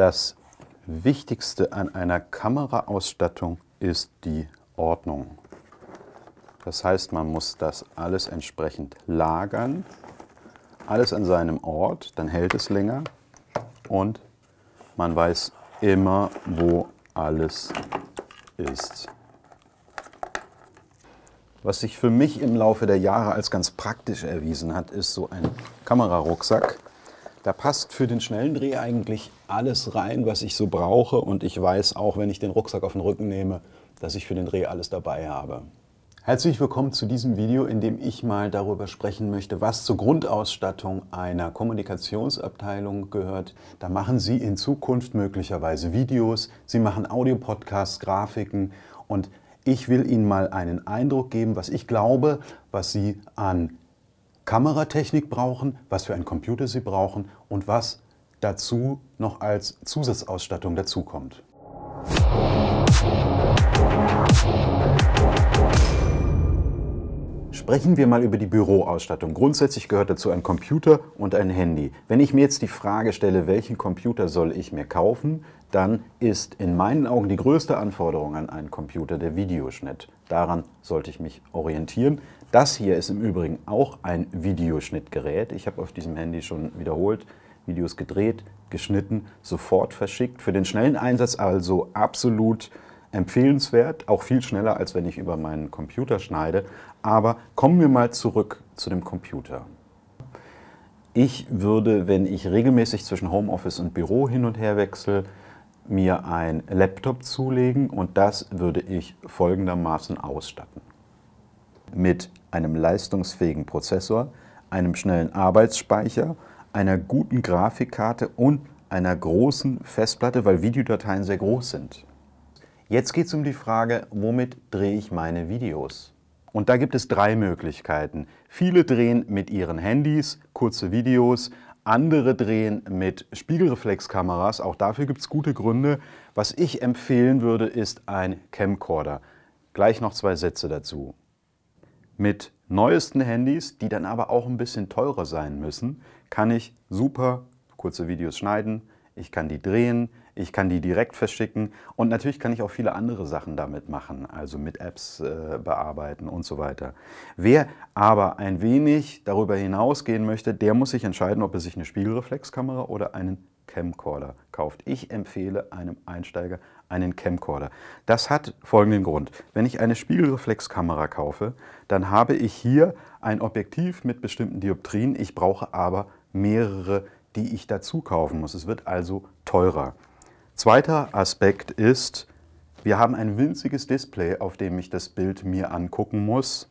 Das Wichtigste an einer Kameraausstattung ist die Ordnung. Das heißt, man muss das alles entsprechend lagern, alles an seinem Ort, dann hält es länger und man weiß immer, wo alles ist. Was sich für mich im Laufe der Jahre als ganz praktisch erwiesen hat, ist so ein Kamerarucksack. Da passt für den schnellen Dreh eigentlich alles rein, was ich so brauche. Und ich weiß auch, wenn ich den Rucksack auf den Rücken nehme, dass ich für den Dreh alles dabei habe. Herzlich willkommen zu diesem Video, in dem ich mal darüber sprechen möchte, was zur Grundausstattung einer Kommunikationsabteilung gehört. Da machen Sie in Zukunft möglicherweise Videos, Sie machen Audio-Podcasts, Grafiken und ich will Ihnen mal einen Eindruck geben, was ich glaube, was Sie an Kameratechnik brauchen, was für einen Computer sie brauchen und was dazu noch als Zusatzausstattung dazukommt. Sprechen wir mal über die Büroausstattung. Grundsätzlich gehört dazu ein Computer und ein Handy. Wenn ich mir jetzt die Frage stelle, welchen Computer soll ich mir kaufen, dann ist in meinen Augen die größte Anforderung an einen Computer der Videoschnitt. Daran sollte ich mich orientieren. Das hier ist im Übrigen auch ein Videoschnittgerät. Ich habe auf diesem Handy schon wiederholt Videos gedreht, geschnitten, sofort verschickt. Für den schnellen Einsatz also absolut empfehlenswert, auch viel schneller, als wenn ich über meinen Computer schneide. Aber kommen wir mal zurück zu dem Computer. Ich würde, wenn ich regelmäßig zwischen Homeoffice und Büro hin und her wechsle, mir ein Laptop zulegen und das würde ich folgendermaßen ausstatten. Mit einem leistungsfähigen Prozessor, einem schnellen Arbeitsspeicher, einer guten Grafikkarte und einer großen Festplatte, weil Videodateien sehr groß sind. Jetzt geht es um die Frage, womit drehe ich meine Videos? Und da gibt es drei Möglichkeiten. Viele drehen mit ihren Handys kurze Videos, andere drehen mit Spiegelreflexkameras, auch dafür gibt es gute Gründe. Was ich empfehlen würde, ist ein Camcorder. Gleich noch zwei Sätze dazu mit neuesten Handys, die dann aber auch ein bisschen teurer sein müssen, kann ich super kurze Videos schneiden, ich kann die drehen, ich kann die direkt verschicken und natürlich kann ich auch viele andere Sachen damit machen, also mit Apps äh, bearbeiten und so weiter. Wer aber ein wenig darüber hinausgehen möchte, der muss sich entscheiden, ob er sich eine Spiegelreflexkamera oder einen Camcorder kauft. Ich empfehle einem Einsteiger einen Camcorder. Das hat folgenden Grund. Wenn ich eine Spiegelreflexkamera kaufe, dann habe ich hier ein Objektiv mit bestimmten Dioptrien. Ich brauche aber mehrere, die ich dazu kaufen muss. Es wird also teurer. Zweiter Aspekt ist, wir haben ein winziges Display, auf dem ich das Bild mir angucken muss.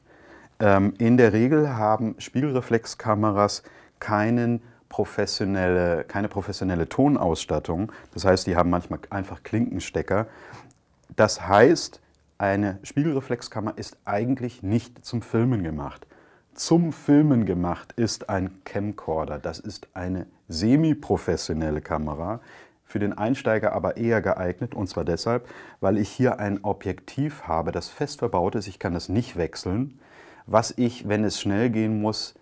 Ähm, in der Regel haben Spielreflexkameras keinen professionelle, keine professionelle Tonausstattung. Das heißt, die haben manchmal einfach Klinkenstecker. Das heißt, eine Spiegelreflexkammer ist eigentlich nicht zum Filmen gemacht. Zum Filmen gemacht ist ein Camcorder. Das ist eine semi-professionelle Kamera, für den Einsteiger aber eher geeignet, und zwar deshalb, weil ich hier ein Objektiv habe, das fest verbaut ist, ich kann das nicht wechseln, was ich, wenn es schnell gehen muss,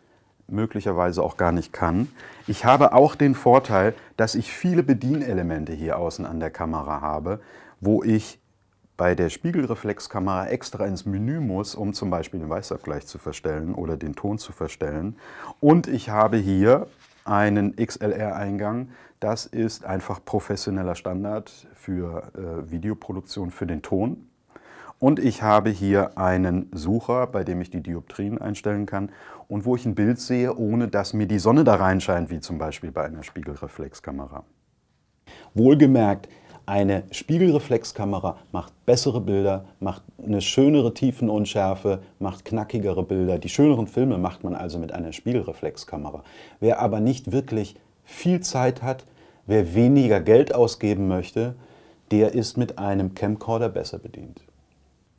möglicherweise auch gar nicht kann. Ich habe auch den Vorteil, dass ich viele Bedienelemente hier außen an der Kamera habe, wo ich bei der Spiegelreflexkamera extra ins Menü muss, um zum Beispiel den Weißabgleich zu verstellen oder den Ton zu verstellen. Und ich habe hier einen XLR-Eingang. Das ist einfach professioneller Standard für äh, Videoproduktion für den Ton. Und ich habe hier einen Sucher, bei dem ich die Dioptrien einstellen kann und wo ich ein Bild sehe, ohne dass mir die Sonne da reinscheint, wie zum Beispiel bei einer Spiegelreflexkamera. Wohlgemerkt, eine Spiegelreflexkamera macht bessere Bilder, macht eine schönere Tiefenunschärfe, macht knackigere Bilder. Die schöneren Filme macht man also mit einer Spiegelreflexkamera. Wer aber nicht wirklich viel Zeit hat, wer weniger Geld ausgeben möchte, der ist mit einem Camcorder besser bedient.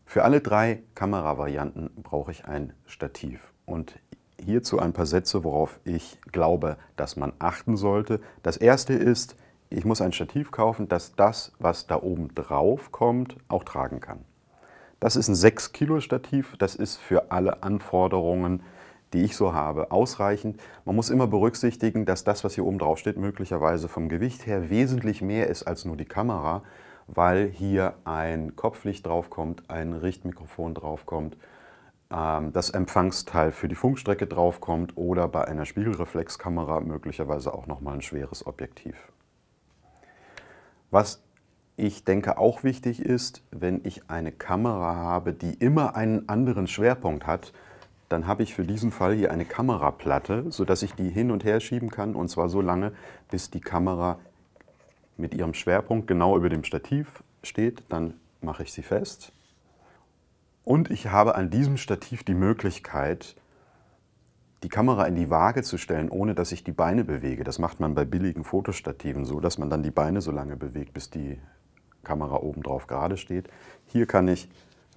Für alle drei Kameravarianten brauche ich ein Stativ und hierzu ein paar Sätze, worauf ich glaube, dass man achten sollte. Das erste ist, ich muss ein Stativ kaufen, das das, was da oben drauf kommt, auch tragen kann. Das ist ein 6 Kilo Stativ, das ist für alle Anforderungen, die ich so habe, ausreichend. Man muss immer berücksichtigen, dass das, was hier oben drauf steht, möglicherweise vom Gewicht her wesentlich mehr ist als nur die Kamera, weil hier ein Kopflicht draufkommt, ein Richtmikrofon draufkommt, ähm, das Empfangsteil für die Funkstrecke draufkommt oder bei einer Spiegelreflexkamera möglicherweise auch nochmal ein schweres Objektiv. Was ich denke auch wichtig ist, wenn ich eine Kamera habe, die immer einen anderen Schwerpunkt hat, dann habe ich für diesen Fall hier eine Kameraplatte, sodass ich die hin und her schieben kann und zwar so lange, bis die Kamera mit ihrem Schwerpunkt genau über dem Stativ steht, dann mache ich sie fest. Und ich habe an diesem Stativ die Möglichkeit, die Kamera in die Waage zu stellen, ohne dass ich die Beine bewege. Das macht man bei billigen Fotostativen so, dass man dann die Beine so lange bewegt, bis die Kamera oben drauf gerade steht. Hier kann ich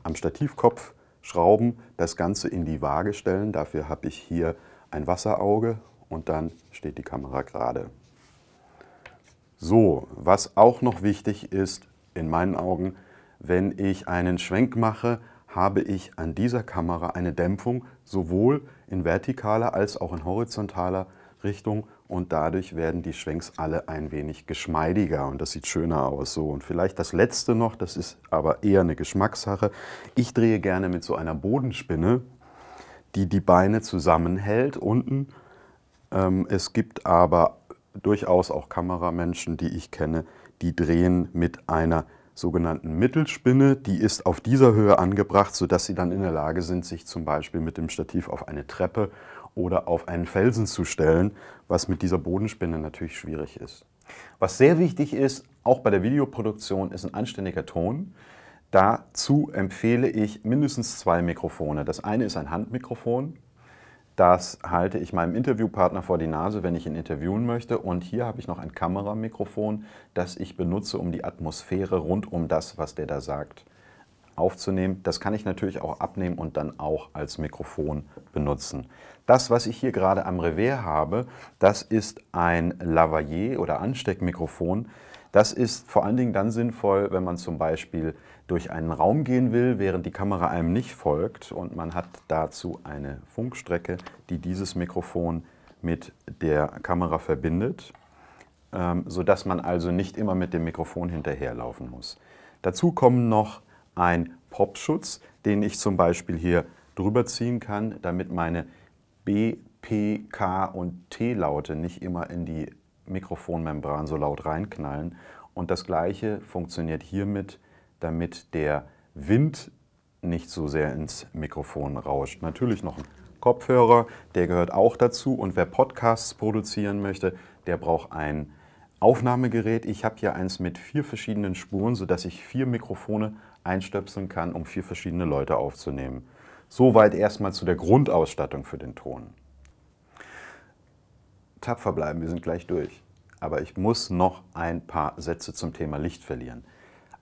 am Stativkopf schrauben, das Ganze in die Waage stellen. Dafür habe ich hier ein Wasserauge und dann steht die Kamera gerade. So, was auch noch wichtig ist, in meinen Augen, wenn ich einen Schwenk mache, habe ich an dieser Kamera eine Dämpfung sowohl in vertikaler als auch in horizontaler Richtung und dadurch werden die Schwenks alle ein wenig geschmeidiger und das sieht schöner aus. So und vielleicht das letzte noch, das ist aber eher eine Geschmackssache. Ich drehe gerne mit so einer Bodenspinne, die die Beine zusammenhält unten. Ähm, es gibt aber durchaus auch Kameramenschen, die ich kenne, die drehen mit einer sogenannten Mittelspinne. Die ist auf dieser Höhe angebracht, sodass Sie dann in der Lage sind, sich zum Beispiel mit dem Stativ auf eine Treppe oder auf einen Felsen zu stellen, was mit dieser Bodenspinne natürlich schwierig ist. Was sehr wichtig ist, auch bei der Videoproduktion, ist ein anständiger Ton. Dazu empfehle ich mindestens zwei Mikrofone. Das eine ist ein Handmikrofon, das halte ich meinem Interviewpartner vor die Nase, wenn ich ihn interviewen möchte. Und hier habe ich noch ein Kameramikrofon, das ich benutze, um die Atmosphäre rund um das, was der da sagt, aufzunehmen. Das kann ich natürlich auch abnehmen und dann auch als Mikrofon benutzen. Das, was ich hier gerade am Revers habe, das ist ein Lavalier oder Ansteckmikrofon das ist vor allen Dingen dann sinnvoll, wenn man zum Beispiel durch einen Raum gehen will, während die Kamera einem nicht folgt und man hat dazu eine Funkstrecke, die dieses Mikrofon mit der Kamera verbindet, ähm, sodass man also nicht immer mit dem Mikrofon hinterherlaufen muss. Dazu kommen noch ein Popschutz, den ich zum Beispiel hier drüber ziehen kann, damit meine B, P, K und T-Laute nicht immer in die Mikrofonmembran so laut reinknallen. Und das Gleiche funktioniert hiermit, damit der Wind nicht so sehr ins Mikrofon rauscht. Natürlich noch ein Kopfhörer, der gehört auch dazu. Und wer Podcasts produzieren möchte, der braucht ein Aufnahmegerät. Ich habe hier eins mit vier verschiedenen Spuren, sodass ich vier Mikrofone einstöpseln kann, um vier verschiedene Leute aufzunehmen. Soweit erstmal zu der Grundausstattung für den Ton tapfer bleiben, wir sind gleich durch. Aber ich muss noch ein paar Sätze zum Thema Licht verlieren.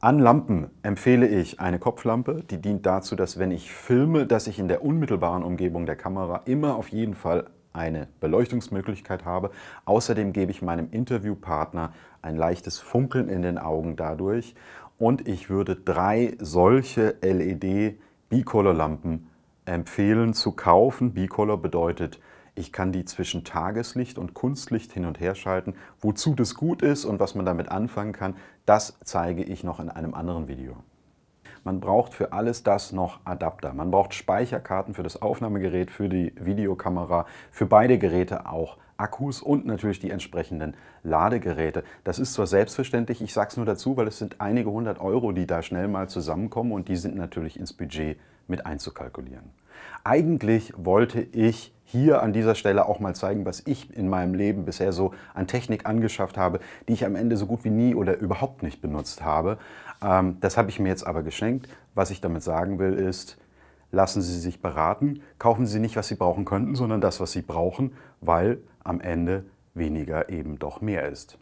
An Lampen empfehle ich eine Kopflampe, die dient dazu, dass wenn ich filme, dass ich in der unmittelbaren Umgebung der Kamera immer auf jeden Fall eine Beleuchtungsmöglichkeit habe. Außerdem gebe ich meinem Interviewpartner ein leichtes Funkeln in den Augen dadurch und ich würde drei solche LED Bicolor-Lampen empfehlen zu kaufen. Bicolor bedeutet ich kann die zwischen Tageslicht und Kunstlicht hin und her schalten. Wozu das gut ist und was man damit anfangen kann, das zeige ich noch in einem anderen Video. Man braucht für alles das noch Adapter. Man braucht Speicherkarten für das Aufnahmegerät, für die Videokamera, für beide Geräte auch Akkus und natürlich die entsprechenden Ladegeräte. Das ist zwar selbstverständlich, ich sage es nur dazu, weil es sind einige hundert Euro, die da schnell mal zusammenkommen und die sind natürlich ins Budget mit einzukalkulieren. Eigentlich wollte ich hier an dieser Stelle auch mal zeigen, was ich in meinem Leben bisher so an Technik angeschafft habe, die ich am Ende so gut wie nie oder überhaupt nicht benutzt habe. Ähm, das habe ich mir jetzt aber geschenkt. Was ich damit sagen will, ist, lassen Sie sich beraten, kaufen Sie nicht, was Sie brauchen könnten, sondern das, was Sie brauchen, weil am Ende weniger eben doch mehr ist.